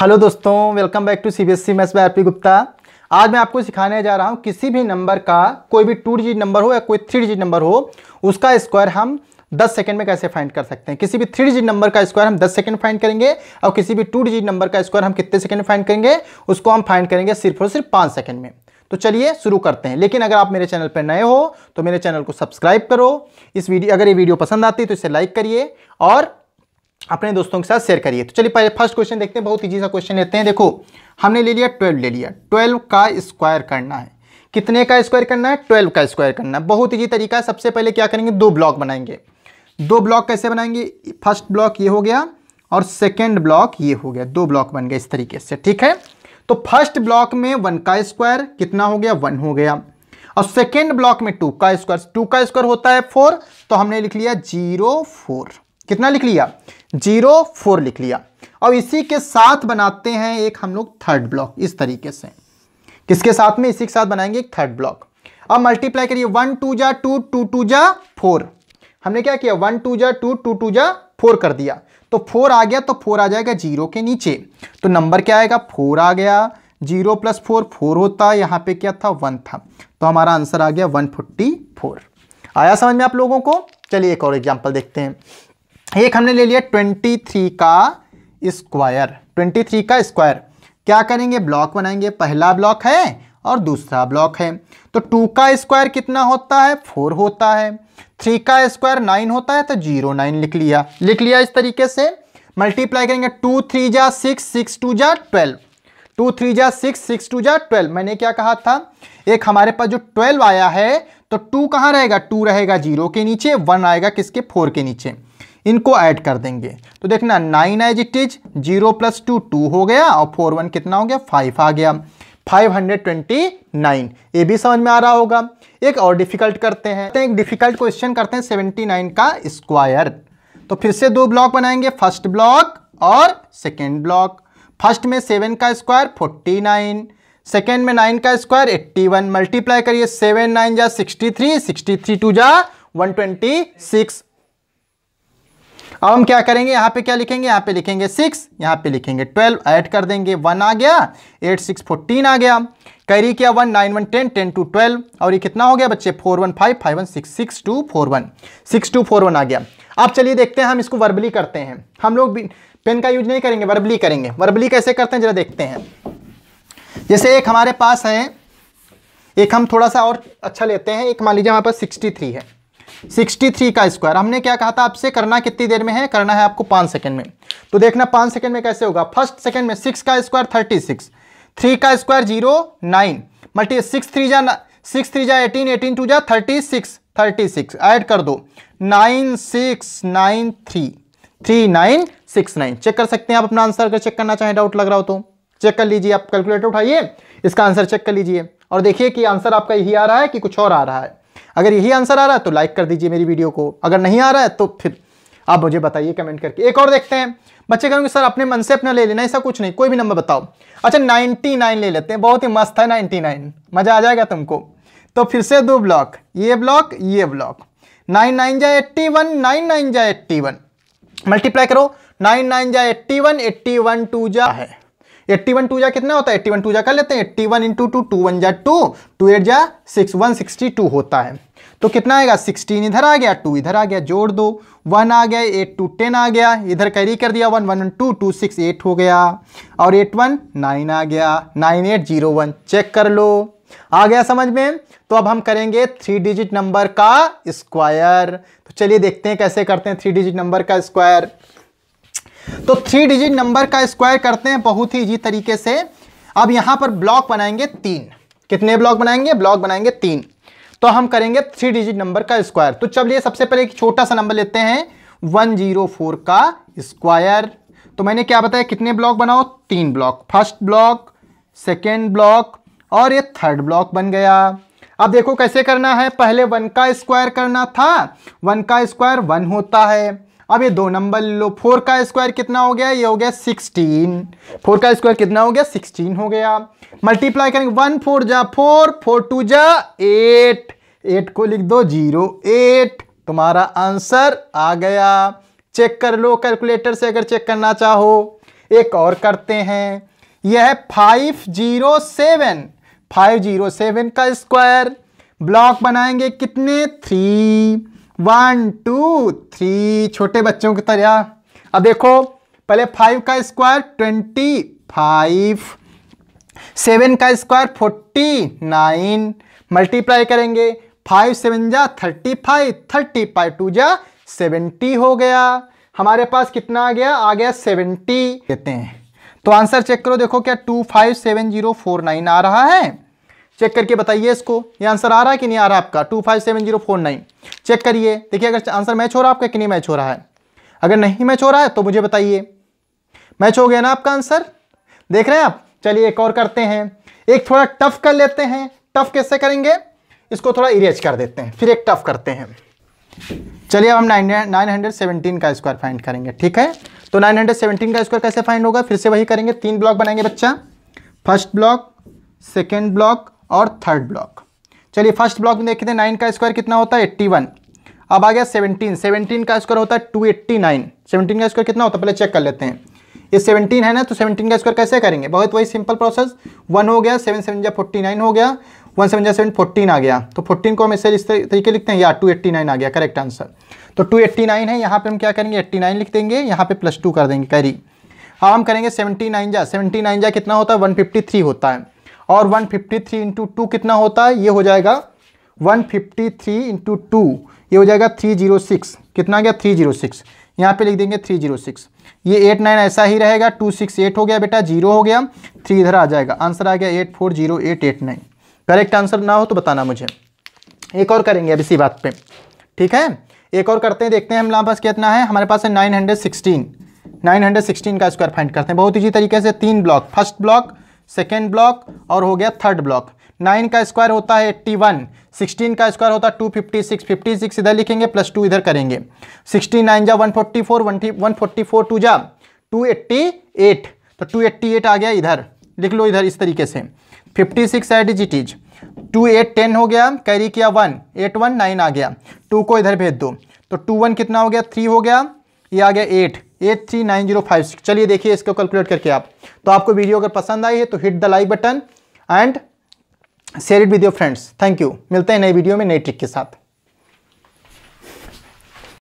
hello दोस्तों welcome back to CBSE maths by RP Gupta आज मैं आपको सिखाने जा रहा हूँ किसी भी नंबर का कोई भी टू डिजिट नंबर हो या कोई थ्री डिजिट नंबर हो उसका स्क्वायर हम 10 सेकंड में कैसे फाइंड कर सकते हैं किसी भी थ्री डिजिट नंबर का स्क्वायर हम 10 सेकंड फाइंड करेंगे और किसी भी टू डिजिट नंबर का स्क्वायर हम कितने सेकंड फाइंड करेंगे उसको हम फाइंड करेंगे सिर्फ और सिर्फ पाँच सेकंड में तो चलिए शुरू करते हैं लेकिन अगर आप मेरे चैनल पर नए हो तो मेरे चैनल को सब्सक्राइब करो इस वीडियो अगर ये वीडियो पसंद आती है तो इसे लाइक करिए और अपने दोस्तों के साथ शेयर करिए तो चलिए पहले फर्स्ट क्वेश्चन देखते हैं बहुत ईजी सा क्वेश्चन लेते हैं देखो हमने ले लिया ट्वेल्व ले लिया ट्वेल्व का स्क्वायर करना है कितने का स्क्वायर करना है ट्वेल्व का स्क्वायर करना है बहुत ईजी तरीका है सबसे पहले क्या करेंगे दो ब्लॉक बनाएंगे दो ब्लॉक कैसे बनाएंगे फर्स्ट ब्लॉक ये हो गया और सेकेंड ब्लॉक ये हो गया दो ब्लॉक बन गए इस तरीके से ठीक है तो फर्स्ट ब्लॉक में वन का स्क्वायर कितना हो गया वन हो गया और सेकेंड ब्लॉक में टू का स्क्वायर टू का स्क्वायर होता है फोर तो हमने लिख लिया जीरो फोर कितना लिख लिया जीरो फोर लिख लिया अब इसी के साथ बनाते हैं एक हम लोग थर्ड ब्लॉक इस तरीके से किसके साथ में इसी के साथ बनाएंगे एक थर्ड ब्लॉक अब मल्टीप्लाई करिए वन टू जा टू टू टू जा फोर हमने क्या किया वन टू जा टू टू टू जा फोर कर दिया तो फोर आ गया तो फोर आ जाएगा जीरो के नीचे तो नंबर क्या आएगा फोर आ गया जीरो प्लस फोर फोर होता यहाँ पे क्या था वन था तो हमारा आंसर आ गया वन फोर्टी फोर आया समझ में आप लोगों को चलिए एक और एग्जाम्पल देखते हैं एक हमने ले लिया ट्वेंटी थ्री का स्क्वायर ट्वेंटी थ्री का स्क्वायर क्या करेंगे ब्लॉक बनाएंगे पहला ब्लॉक है और दूसरा ब्लॉक है तो टू का स्क्वायर कितना होता है फोर होता है थ्री का स्क्वायर नाइन होता है तो जीरो नाइन लिख लिया लिख लिया इस तरीके से मल्टीप्लाई करेंगे टू थ्री जा सिक्स सिक्स टू जा ट्वेल्व टू थ्री जा सिक्स सिक्स टू जा ट्वेल्व मैंने क्या कहा था एक हमारे पास जो ट्वेल्व आया है तो टू कहाँ रहेगा टू रहेगा जीरो के नीचे वन आएगा किसके फोर के नीचे इनको ऐड कर देंगे तो देखना nine as it is zero plus two two हो गया और फोर वन कितना हो गया फाइव आ गया फाइव हंड्रेड ट्वेंटी नाइन ये भी समझ में आ रहा होगा एक और डिफिकल्ट करते हैं एक डिफिकल्ट क्वेश्चन करते हैं सेवेंटी नाइन का स्क्वायर तो फिर से दो ब्लॉक बनाएंगे फर्स्ट ब्लॉक और सेकेंड ब्लॉक फर्स्ट में सेवन का स्क्वायर फोर्टी नाइन सेकेंड में नाइन का स्क्वायर एट्टी वन मल्टीप्लाई करिए सेवन नाइन जा sixty three sixty three two जा वन ट्वेंटी सिक्स अब हम क्या करेंगे यहाँ पे क्या लिखेंगे यहाँ पे लिखेंगे सिक्स यहाँ पे लिखेंगे ट्वेल्व ऐड कर देंगे वन आ गया एट सिक्स फोर्टीन आ गया कैरी किया one nine one ten ten two twelve और ये कितना हो गया बच्चे four one five five one six six two four one six two four one आ गया अब चलिए देखते हैं हम इसको वर्बली करते हैं हम लोग पेन का यूज नहीं करेंगे वर्बली करेंगे वर्बली कैसे करते हैं जरा देखते हैं जैसे एक हमारे पास है एक हम थोड़ा सा और अच्छा लेते हैं एक मान लीजिए हमारे पास सिक्सटी थ्री है 63 का स्क्वायर हमने क्या कहा था आपसे करना कितनी देर में है करना है आपको पाँच सेकंड में तो देखना पाँच सेकंड में कैसे होगा फर्स्ट सेकंड में सिक्स का स्क्वायर थर्टी सिक्स थ्री का square zero nine multi six three जा सिक्स थ्री जा एटीन एटीन टू जा thirty six thirty six add कर दो nine six nine three three nine six nine check कर सकते हैं आप अपना आंसर अगर चेक करना चाहें डाउट लग रहा हो तो चेक कर लीजिए आप कैलकुलेटर उठाइए इसका आंसर चेक कर लीजिए और देखिए कि आंसर आपका यही आ रहा है कि कुछ और आ रहा है अगर यही आंसर आ रहा है तो लाइक कर दीजिए मेरी वीडियो को अगर नहीं आ रहा है तो फिर आप मुझे बताइए कमेंट करके एक और देखते हैं बच्चे कहेंगे सर अपने मन से अपना ले लेना ऐसा कुछ नहीं कोई भी नंबर बताओ अच्छा 99 ले लेते हैं बहुत ही मस्त है 99 मज़ा आ जाएगा तुमको तो फिर से दो ब्लॉक ये ब्लॉक ये ब्लॉक नाइन नाइन जाए एट्टी वन नाइन नाइन जाए एट्टी वन मल्टीप्लाई करो नाइन नाइन जाए eighty one eighty one two जा है एट्टी वन टू जा कितना होता है एट्टी वन टू जा कर लेते हैं eighty one into two two one जा टू टू एट जा सिक्स वन सिक्सटी टू होता है तो कितना आएगा सिक्सटीन इधर आ गया टू इधर आ गया जोड़ दो वन आ गया एट टू टेन आ गया इधर कैरी कर दिया one one one two two six eight हो गया और एट वन नाइन आ गया nine eight zero one check कर लो आ गया समझ में तो अब हम करेंगे थ्री डिजिट नंबर का स्क्वायर तो चलिए देखते हैं कैसे करते हैं थ्री डिजिट नंबर का स्क्वायर तो थ्री डिजिट नंबर का स्क्वायर करते हैं बहुत ही इजी तरीके से अब यहां पर ब्लॉक बनाएंगे तीन कितने ब्लॉक बनाएंगे ब्लॉक बनाएंगे तीन तो हम करेंगे थ्री डिजिट नंबर का स्क्वायर तो चलिए सबसे पहले एक छोटा सा नंबर लेते हैं वन जीरो फोर का स्क्वायर तो मैंने क्या बताया कितने ब्लॉक बनाओ तीन block first block second block और ये थर्ड ब्लॉक बन गया अब देखो कैसे करना है पहले वन का स्क्वायर करना था वन का स्क्वायर वन होता है अब ये दो नंबर लो फोर का स्क्वायर कितना हो गया ये हो गया सिक्सटीन फोर का स्क्वायर कितना हो गया सिक्सटीन हो गया मल्टीप्लाई करेंगे वन फोर जा फोर फोर टू जा एट एट को लिख दो जीरो एट तुम्हारा आंसर आ गया चेक कर लो कैलकुलेटर से अगर चेक करना चाहो एक और करते हैं यह है five zero seven five zero seven का स्क्वायर ब्लॉक बनाएंगे कितने थ्री वन टू थ्री छोटे बच्चों की तरह अब देखो पहले फाइव का स्क्वायर ट्वेंटी फाइव सेवन का स्क्वायर फोर्टी नाइन मल्टीप्लाई करेंगे फाइव सेवन जा thirty five thirty five two जा सेवेंटी हो गया हमारे पास कितना आ गया आ गया सेवेंटी देते हैं तो आंसर चेक करो देखो क्या two five seven zero four nine आ रहा है चेक करके बताइए इसको ये आंसर आ रहा है कि नहीं आ रहा आपका two five seven zero four nine check करिए देखिए अगर आंसर मैच हो रहा है आपका कि नहीं मैच हो रहा है अगर नहीं मैच हो रहा है तो मुझे बताइए मैच हो गया ना आपका आंसर देख रहे हैं आप चलिए एक और करते हैं एक थोड़ा टफ कर लेते हैं टफ कैसे करेंगे इसको थोड़ा इरेज कर देते हैं फिर एक टफ करते हैं चलिए अब हम नाइन नाइन हंड्रेड सेवनटीन का स्क्वायर फाइंड करेंगे ठीक है तो नाइन हंड्रेड सेवनटीन का स्क्वायर कैसे फाइंड होगा फिर से वही करेंगे तीन ब्लॉक बनाएंगे बच्चा फर्स्ट ब्लॉक सेकेंड ब्लॉक और थर्ड ब्लॉक चलिए फर्स्ट ब्लॉक में देखते हैं नाइन का स्क्वायर कितना होता है एट्टी वन अब आ गया सेवनटीन सेवनटीन का स्क्वायर होता है टू एट्टी नाइन सेवनटीन का स्क्वायर कितना होता है पहले चेक कर लेते हैं ये सेवनटीन है ना तो सेवनटीन का स्क्वायर कैसे करेंगे बहुत वही सिंपल प्रोसेस वन हो गया सेवन सेवन जा फोर्टी नाइन हो गया वन सेवन जा सेवन फोर्टीन आ गया तो फोर्टीन को हम इससे इस तरीके लिखते हैं या टू एट्टी नाइन आ गया करेक्ट आंसर तो टू एट्टी नाइन है यहाँ पर हम क्या करेंगे एट्टी नाइन लिख देंगे यहाँ पर प्लस टू कर देंगे कैरी अब हम करेंगे सेवेंटी नाइन जा सेवनटी नाइन जा कितना होता है वन फिफ्टी थ्री होता है और 153 फिफ्टी थ्री इंटू टू कितना होता है ये हो जाएगा 153 फिफ्टी थ्री इंटू टू ये हो जाएगा 306 कितना गया 306 यहाँ पर लिख देंगे 306 ये 89 ऐसा ही रहेगा 268 हो गया बेटा जीरो हो गया थ्री इधर आ जाएगा आंसर आ गया 840889 करेक्ट आंसर ना हो तो बताना मुझे एक और करेंगे अब इसी बात पे ठीक है एक और करते हैं देखते हैं हमारे पास कितना है हमारे पास है nine hundred sixteen nine hundred sixteen का स्क्वायर फाइंड करते हैं बहुत इजी तरीके से तीन block first block second block और हो गया थर्ड ब्लॉक नाइन का स्क्वायर होता है एट्टी वन सिक्सटीन का स्क्वायर होता है two fifty six fifty six इधर लिखेंगे प्लस टू इधर करेंगे सिक्सटी नाइन जा one forty four one one forty four two जा टू एट्टी एट तो टू एट्टी एट आ गया इधर लिख लो इधर इस तरीके से fifty six eight is it is two eight ten हो गया कैरी किया वन एट वन नाइन आ गया टू को इधर भेज दो तो टू वन कितना हो गया थ्री हो गया ये आ गया eight eight three nine zero five six चलिए देखिए इसको कैलकुलेट करके आप तो आपको वीडियो अगर पसंद आई है तो hit the like button and share it with your friends thank you मिलते हैं नई वीडियो में नई ट्रिक के साथ